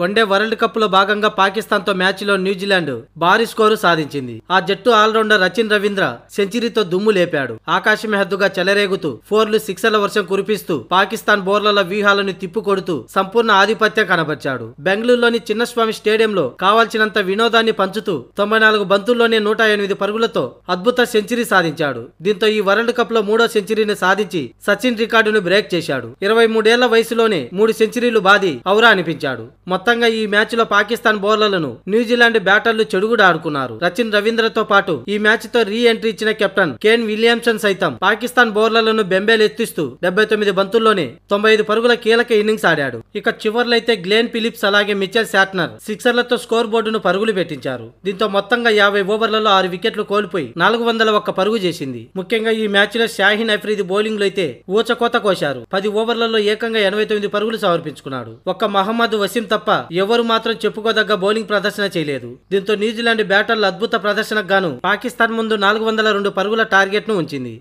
one day world cup లో భాగంగా పాకిస్తాన్ తో మ్యాచ్ లో న్యూజిలాండ్ భారీ స్కోరు సాధించింది ఆ జట్టు ఆల్రౌండర్ రచిన్ రవీంద్ర సెంచరీతో దుమ్ము లేపాడు ఆకాశం మెహద్దుగా చెలరేగుతూ ఫోర్లు సిక్సర్ల వర్షం కురిపిస్తూ పాకిస్తాన్ బోర్లల వ్యూహాలను తిప్పుకొడుతూ సంపూర్ణ ఆధిపత్యం కనబర్చాడు బెంగళూరులోని చిన్నస్వామి స్టేడియంలో కావాల్సినంత వినోదాన్ని పంచుతూ తొంభై నాలుగు బంతుల్లోనే నూట ఎనిమిది పరుగులతో అద్భుత సెంచరీ సాధించాడు దీంతో ఈ వరల్డ్ కప్ లో మూడో సెంచరీని సాధించి సచిన్ రికార్డును బ్రేక్ చేశాడు ఇరవై మూడేళ్ల వయసులోనే మూడు సెంచరీలు బాధి ఔరా అనిపించాడు మొత్తంగా ఈ మ్యాచ్ లో పాకిస్తాన్ బౌలర్లను న్యూజిలాండ్ బ్యాటర్లు చెడుగుడు ఆడుకున్నారు రచిన్ రవీంద్రతో పాటు ఈ మ్యాచ్ తో రీ ఎంట్రీ ఇచ్చిన కెప్టెన్ కేన్ విలియమ్సన్ సైతం పాకిస్తాన్ బౌలర్లను బెంబేలెత్తిస్తూ డెబ్బై తొమ్మిది బంతుల్లోనే తొంభై ఐదు పరుగుల కీలక ఇన్నింగ్స్ ఆడాడు ఇక చివర్లైతే గ్లేన్ ఫిలిప్స్ అలాగే మిచెల్ శాట్నర్ సిక్సర్లతో స్కోర్ బోర్డును పరుగులు పెట్టించారు దీంతో మొత్తంగా యాభై ఓవర్లలో ఆరు వికెట్లు కోల్పోయి నాలుగు వందల ఒక్క పరుగు చేసింది ముఖ్యంగా ఈ మ్యాచ్లో షాహీన్ అఫ్రీది లో అయితే ఊచకోత కోశారు పది ఓవర్లలో ఏకంగా ఎనభై తొమ్మిది పరుగులు సమర్పించుకున్నాడు ఒక్క మహమ్మద్ వసీం తప్ప ఎవరు మాత్రం చెప్పుకోదగ్గ బౌలింగ్ ప్రదర్శన చేయలేదు దీంతో న్యూజిలాండ్ బ్యాటర్లు అద్భుత ప్రదర్శనకు గాను పాకిస్తాన్ ముందు నాలుగు వందల రెండు పరుగుల ఉంచింది